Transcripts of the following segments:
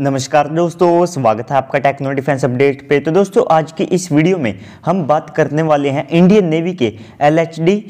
नमस्कार दोस्तों स्वागत है आपका टेक्नो डिफेंस अपडेट पे तो दोस्तों आज की इस वीडियो में हम बात करने वाले हैं इंडियन नेवी के एल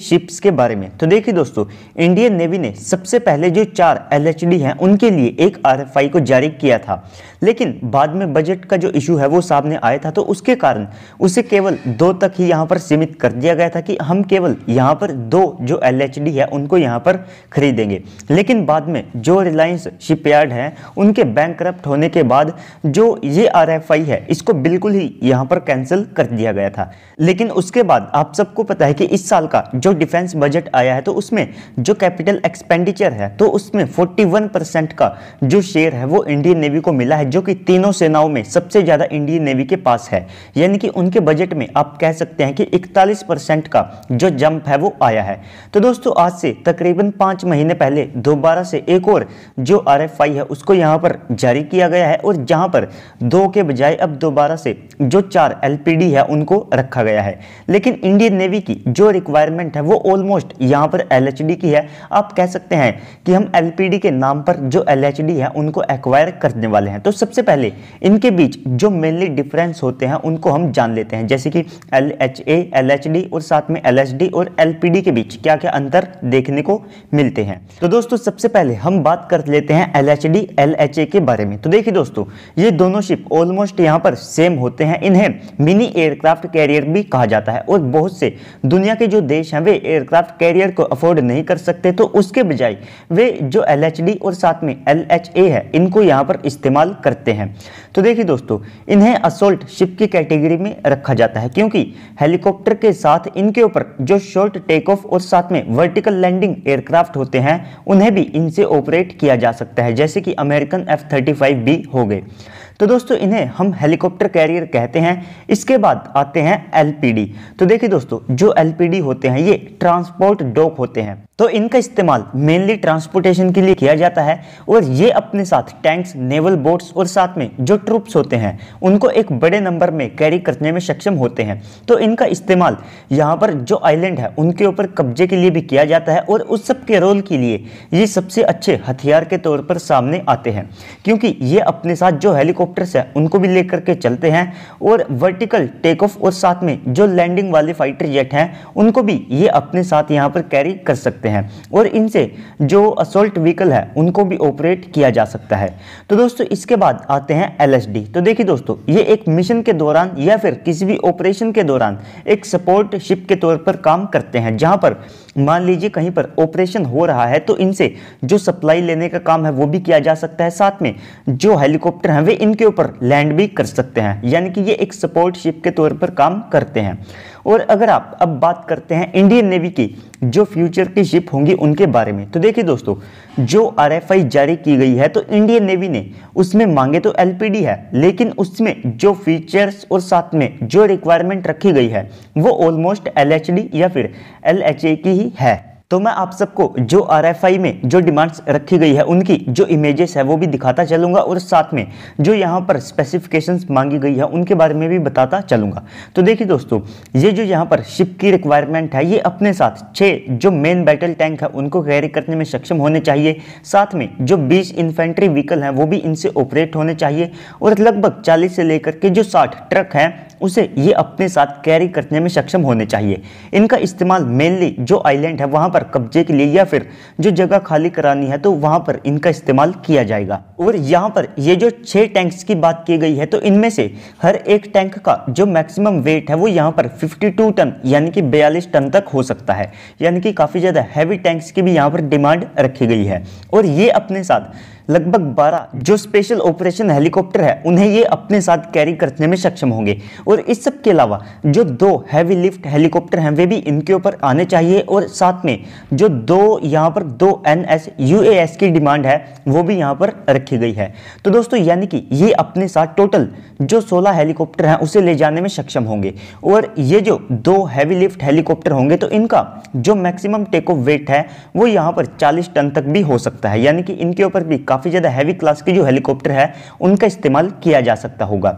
शिप्स के बारे में तो देखिए दोस्तों इंडियन नेवी ने सबसे पहले जो चार एल हैं उनके लिए एक आर को जारी किया था लेकिन बाद में बजट का जो इशू है वो सामने आया था तो उसके कारण उसे केवल दो तक ही यहाँ पर सीमित कर दिया गया था कि हम केवल यहाँ पर दो जो एल है उनको यहाँ पर खरीदेंगे लेकिन बाद में जो रिलायंस शिपयार्ड हैं उनके बैंक होने के बाद जो ये आर है इसको बिल्कुल ही यहाँ पर कैंसिल कर दिया गया था लेकिन उसके बाद आप सबको पता है कि इस साल का जो डिफेंस बजट आया है तो उसमें जो कैपिटल एक्सपेंडिचर है तो उसमें 41 परसेंट का जो शेयर है वो इंडियन नेवी को मिला है जो जो कि तीनों सेनाओं में सबसे ज़्यादा इंडियन नेवी के पास है यानी कि उनके बजट में आप कह सकते हैं कि 41 परसेंट का जो जंप है वो आया है तो दोस्तों आज से तकरीबन पाँच महीने पहले दोबारा से एक और जो आर है उसको यहाँ पर जारी किया गया है और जहाँ पर दो के बजाय अब दोबारा से जो चार एल है उनको रखा गया है लेकिन इंडियन नेवी की जो रिक्वायरमेंट है वो ऑलमोस्ट यहाँ पर एल की है आप कह सकते हैं कि हम एल के नाम पर जो एल है उनको एक्वायर करने वाले हैं तो सबसे पहले इनके बीच जो मेनली डिफरेंस होते हैं उनको हम जान लेते हैं जैसे कि L H A L H D और साथ में एल एच डी और एल पी डी के बीच क्या क्या अंतर देखने को मिलते हैं तो दोस्तों सबसे पहले हम बात कर लेते हैं L H D L H A के बारे में तो देखिए दोस्तों ये दोनों शिप ऑलमोस्ट यहाँ पर सेम होते हैं इन्हें मिनी एयरक्राफ्ट कैरियर भी कहा जाता है और बहुत से दुनिया के जो देश हैं वे एयरक्राफ्ट कैरियर को अफोर्ड नहीं कर सकते तो उसके बजाय वे जो एल एच डी और साथ में एल एच ए है इनको यहाँ पर इस्तेमाल करते हैं तो देखिए दोस्तों इन्हें असोल्ट शिप की कैटेगरी में रखा जाता है क्योंकि हेलीकॉप्टर के साथ इनके ऊपर जो शॉर्ट टेक ऑफ और साथ में वर्टिकल लैंडिंग एयरक्राफ्ट होते हैं उन्हें भी इनसे ऑपरेट किया जा सकता है जैसे कि अमेरिकन एफ थर्टी हो गए तो दोस्तों इन्हें हम हेलीकॉप्टर कैरियर कहते हैं इसके बाद आते हैं एलपीडी तो देखिए दोस्तों जो एलपीडी होते हैं ये ट्रांसपोर्ट डॉक होते हैं तो इनका इस्तेमाल मेनली ट्रांसपोर्टेशन के लिए किया जाता है और ये अपने साथ टैंक्स नेवल बोट्स और साथ में जो ट्रूप्स होते हैं उनको एक बड़े नंबर में कैरी करने में सक्षम होते हैं तो इनका इस्तेमाल यहाँ पर जो आइलैंड है उनके ऊपर कब्जे के लिए भी किया जाता है और उस सब के रोल के लिए ये सबसे अच्छे हथियार के तौर पर सामने आते हैं क्योंकि ये अपने साथ जो हेलीकॉप्टर हेलीकॉप्टर्स है उनको भी लेकर के चलते हैं और वर्टिकल टेक ऑफ और साथ में जो लैंडिंग वाले फाइटर जेट हैं उनको भी ये अपने साथ यहाँ पर कैरी कर सकते हैं और इनसे जो असोल्ट व्हीकल है उनको भी ऑपरेट किया जा सकता है तो दोस्तों इसके बाद आते हैं एल तो देखिए दोस्तों ये एक मिशन के दौरान या फिर किसी भी ऑपरेशन के दौरान एक सपोर्ट शिप के तौर पर काम करते हैं जहाँ पर मान लीजिए कहीं पर ऑपरेशन हो रहा है तो इनसे जो सप्लाई लेने का काम है वो भी किया जा सकता है साथ में जो हेलीकॉप्टर हैं वे इन इनके ऊपर लैंड भी कर सकते हैं यानी कि ये एक सपोर्ट शिप के तौर पर काम करते हैं और अगर आप अब बात करते हैं इंडियन नेवी की जो फ्यूचर की शिप होंगी उनके बारे में तो देखिए दोस्तों जो आर जारी की गई है तो इंडियन नेवी ने उसमें मांगे तो एल है लेकिन उसमें जो फीचर्स और साथ में जो रिक्वायरमेंट रखी गई है वो ऑलमोस्ट एल या फिर एल की ही है तो मैं आप सबको जो आर में जो डिमांड्स रखी गई है उनकी जो इमेजेस है वो भी दिखाता चलूँगा और साथ में जो यहाँ पर स्पेसिफिकेशंस मांगी गई है उनके बारे में भी बताता चलूँगा तो देखिए दोस्तों ये जो यहाँ पर शिप की रिक्वायरमेंट है ये अपने साथ छः जो मेन बैटल टैंक है उनको कैरी करने में सक्षम होने चाहिए साथ में जो बीस इन्फेंट्री व्हीकल हैं वो भी इनसे ऑपरेट होने चाहिए और लगभग चालीस से लेकर के जो साठ ट्रक हैं उसे ये अपने साथ कैरी करने में सक्षम होने चाहिए इनका इस्तेमाल मेनली जो आइलैंड है वहाँ पर कब्जे के लिए या फिर जो जगह खाली करानी है तो वहां पर इनका इस्तेमाल किया जाएगा और यहाँ पर ये जो छह टैंक्स की बात की गई है तो इनमें से हर एक टैंक का जो मैक्सिमम वेट है वो यहाँ पर 52 टन यानी कि 42 टन तक हो सकता है यानी कि काफ़ी ज़्यादा हैवी टैंक्स की भी यहाँ पर डिमांड रखी गई है और ये अपने साथ लगभग 12 जो स्पेशल ऑपरेशन हेलीकॉप्टर है उन्हें ये अपने साथ कैरी करने में सक्षम होंगे और इस सब के अलावा जो दो हैवी लिफ्ट हेलीकॉप्टर हैं वे भी इनके ऊपर आने चाहिए और साथ में जो दो यहाँ पर दो N S U A S की डिमांड है वो भी यहाँ पर रखी गई है तो दोस्तों यानी कि ये अपने साथ टोटल जो सोलह हेलीकॉप्टर हैं उसे ले जाने में सक्षम होंगे और ये जो दो हैवी लिफ्ट हेलीकॉप्टर होंगे तो इनका जो मैक्सिमम टेक ऑफ वेट है वो यहाँ पर चालीस टन तक भी हो सकता है यानी कि इनके ऊपर भी काफ़ी काफ़ी ज़्यादा हैवी क्लास के जो हेलीकॉप्टर है उनका इस्तेमाल किया जा सकता होगा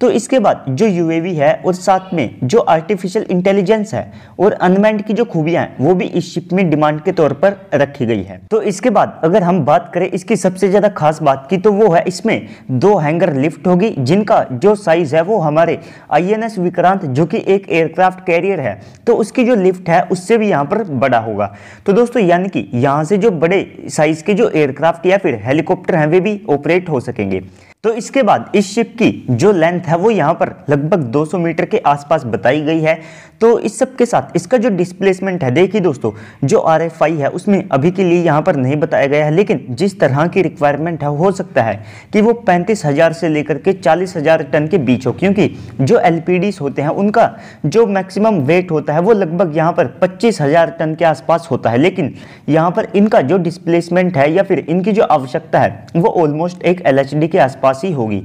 तो इसके बाद जो यू है और साथ में जो आर्टिफिशियल इंटेलिजेंस है और अनमैंड की जो खूबियाँ हैं वो भी इस शिप में डिमांड के तौर पर रखी गई है तो इसके बाद अगर हम बात करें इसकी सबसे ज़्यादा खास बात की तो वो है इसमें दो हैंगर लिफ्ट होगी जिनका जो साइज़ है वो हमारे आई विक्रांत जो कि एक एयरक्राफ्ट कैरियर है तो उसकी जो लिफ्ट है उससे भी यहाँ पर बड़ा होगा तो दोस्तों यानी कि यहाँ से जो बड़े साइज़ के जो एयरक्राफ्ट या फिर हेली हेलीकॉप्टर हैं वे भी ऑपरेट हो सकेंगे तो इसके बाद इस शिप की जो लेंथ है वो यहाँ पर लगभग 200 मीटर के आसपास बताई गई है तो इस सब के साथ इसका जो डिस्प्लेसमेंट है देखिए दोस्तों जो आर एफ आई है उसमें अभी के लिए यहाँ पर नहीं बताया गया है लेकिन जिस तरह की रिक्वायरमेंट है हो सकता है कि वो पैंतीस हज़ार से लेकर के चालीस हज़ार टन के बीच हो क्योंकि जो एल होते हैं उनका जो मैक्सिमम वेट होता है वो लगभग यहाँ पर पच्चीस हज़ार टन के आसपास होता है लेकिन यहाँ पर इनका जो डिस्प्लेसमेंट है या फिर इनकी जो आवश्यकता है वो ऑलमोस्ट एक एल के आसपास निकासी होगी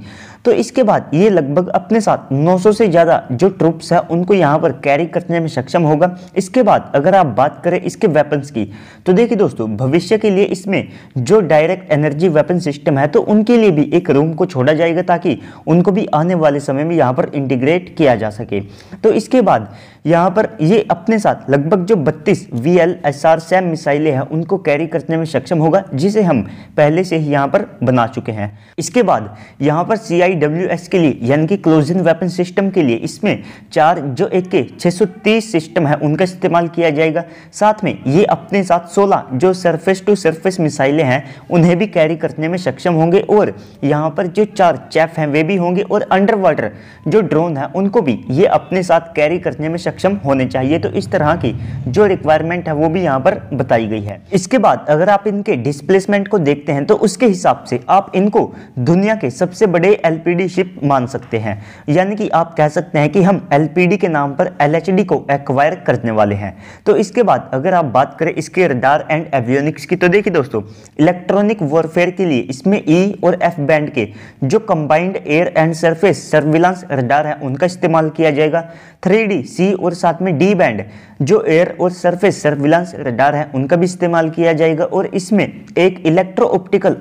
तो इसके बाद ये लगभग अपने साथ 900 से ज़्यादा जो ट्रुप्स है उनको यहाँ पर कैरी करने में सक्षम होगा इसके बाद अगर आप बात करें इसके वेपन्स की तो देखिए दोस्तों भविष्य के लिए इसमें जो डायरेक्ट एनर्जी वेपन सिस्टम है तो उनके लिए भी एक रूम को छोड़ा जाएगा ताकि उनको भी आने वाले समय में यहाँ पर इंटीग्रेट किया जा सके तो इसके बाद यहाँ पर ये अपने साथ लगभग जो 32 V L S R SAM मिसाइलें हैं उनको कैरी करने में सक्षम होगा जिसे हम पहले से ही यहाँ पर बना चुके हैं इसके बाद यहाँ पर सी डब्ल्यू के लिए यानी कि क्लोजिंग वेपन सिस्टम के लिए इसमें चार जो एक के 630 सिस्टम है उनका इस्तेमाल किया जाएगा साथ में ये अपने साथ 16 जो सरफेस टू सरफेस मिसाइलें हैं उन्हें भी कैरी करने में सक्षम होंगे और यहाँ पर जो चार चैफ हैं वे भी होंगे और अंडर वाटर जो ड्रोन है उनको भी ये अपने साथ कैरी करने में सक्षम होने चाहिए तो इस तरह की जो रिक्वायरमेंट है वो भी यहाँ पर बताई गई है इसके बाद अगर आप इनके डिस्प्लेसमेंट को देखते हैं तो उसके हिसाब से आप इनको दुनिया के सबसे बड़े एल एलपीडी शिप मान सकते हैं यानी कि आप कह सकते हैं कि हम एलपीडी के नाम पर एलएचडी को एक्वायर करने वाले हैं तो इसके बाद अगर आप बात करें इसके रडार एंड एवियोनिक्स की तो देखिए दोस्तों इलेक्ट्रॉनिक वॉरफेयर के लिए इसमें ई e और एफ बैंड के जो combined air and surface surveillance radar है उनका इस्तेमाल किया जाएगा थ्री डी सी और साथ में डी बैंड जो एयर और सरफेस सर्विलांस रडार है उनका भी इस्तेमाल किया जाएगा और इसमें एक इलेक्ट्रो ऑप्टिकल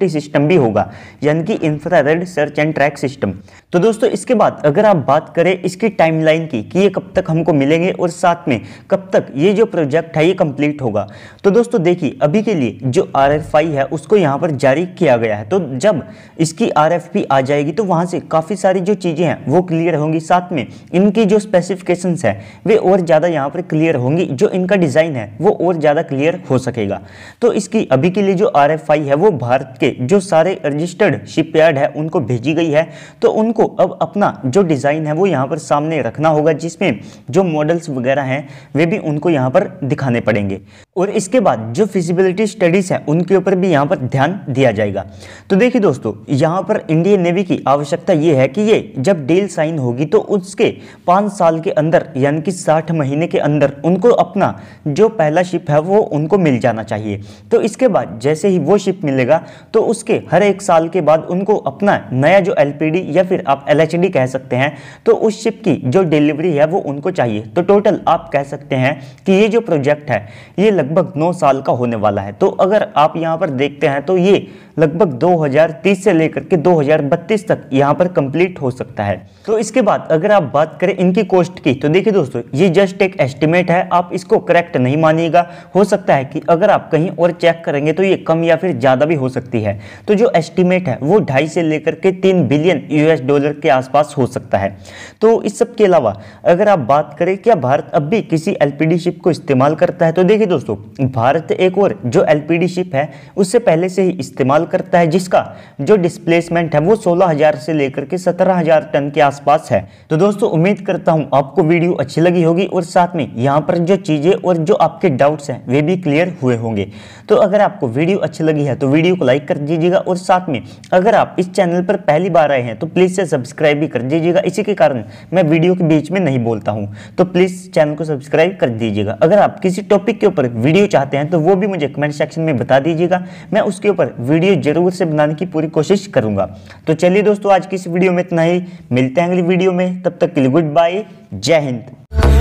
टी सिस्टम भी होगा यानी कि infrared search and track system तो दोस्तों इसके बाद अगर आप बात करें इसकी टाइमलाइन की कि ये कब तक हमको मिलेंगे और साथ में कब तक ये जो प्रोजेक्ट है ये कंप्लीट होगा तो दोस्तों देखिए अभी के लिए जो आर है उसको यहाँ पर जारी किया गया है तो जब इसकी आर आ जाएगी तो वहाँ से काफ़ी सारी जो चीज़ें हैं वो क्लियर होंगी साथ में इनकी जो जो स्पेसिफिकेशंस हैं वे और ज़्यादा यहाँ पर क्लियर होंगी जो इनका डिज़ाइन है वो और ज़्यादा क्लियर हो सकेगा तो इसकी अभी के लिए जो आर है वो भारत के जो सारे रजिस्टर्ड शिपयार्ड है उनको भेजी गई है तो उनको अब अपना जो डिज़ाइन है वो यहाँ पर सामने रखना होगा जिसमें जो मॉडल्स वगैरह हैं वे भी उनको यहाँ पर दिखाने पड़ेंगे और इसके बाद जो फिजिबिलिटी स्टडीज़ हैं उनके ऊपर भी यहाँ पर ध्यान दिया जाएगा तो देखिए दोस्तों यहाँ पर इंडियन नेवी की आवश्यकता ये है कि ये जब डील साइन होगी तो उसके पाँच पाँच साल के अंदर यानी कि साठ महीने के अंदर उनको अपना जो पहला शिप है वो उनको मिल जाना चाहिए तो इसके बाद जैसे ही वो शिप मिलेगा तो उसके हर एक साल के बाद उनको अपना नया जो एल या फिर आप एल कह सकते हैं तो उस शिप की जो डिलीवरी है वो उनको चाहिए तो टोटल आप कह सकते हैं कि ये जो प्रोजेक्ट है ये लगभग नौ साल का होने वाला है तो अगर आप यहाँ पर देखते हैं तो ये लगभग 2030 से लेकर के 2032 तक यहाँ पर कंप्लीट हो सकता है तो इसके बाद अगर आप बात करें इन इनकी कॉस्ट की तो देखिए दोस्तों ये जस्ट एक एस्टिमेट है आप इसको करेक्ट नहीं मानिएगा हो सकता है कि अगर आप कहीं और चेक करेंगे तो ये कम या फिर ज़्यादा भी हो सकती है तो जो एस्टिमेट है वो ढाई से लेकर के तीन बिलियन यूएस डॉलर के आसपास हो सकता है तो इस सब के अलावा अगर आप बात करें क्या भारत अब भी किसी एल शिप को इस्तेमाल करता है तो देखिए दोस्तों भारत एक और जो एल शिप है उससे पहले से ही इस्तेमाल करता है जिसका जो डिस्प्लेसमेंट है वो सोलह से लेकर के सत्रह टन के आसपास है तो दोस्तों उम्मीद करते करता हूँ आपको वीडियो अच्छी लगी होगी और साथ में यहाँ पर जो चीज़ें और जो आपके डाउट्स हैं वे भी क्लियर हुए होंगे तो अगर आपको वीडियो अच्छी लगी है तो वीडियो को लाइक कर दीजिएगा और साथ में अगर आप इस चैनल पर पहली बार आए हैं तो प्लीज़ से सब्सक्राइब भी कर दीजिएगा इसी के कारण मैं वीडियो के बीच में नहीं बोलता हूँ तो प्लीज़ चैनल को सब्सक्राइब कर दीजिएगा अगर आप किसी टॉपिक के ऊपर वीडियो चाहते हैं तो वो भी मुझे कमेंट सेक्शन में बता दीजिएगा मैं उसके ऊपर वीडियो जरूर से बनाने की पूरी कोशिश करूँगा तो चलिए दोस्तों आज की इस वीडियो में इतना ही मिलते हैं अगली वीडियो में तब तक के लिए गुड बाय बाय जय हिंद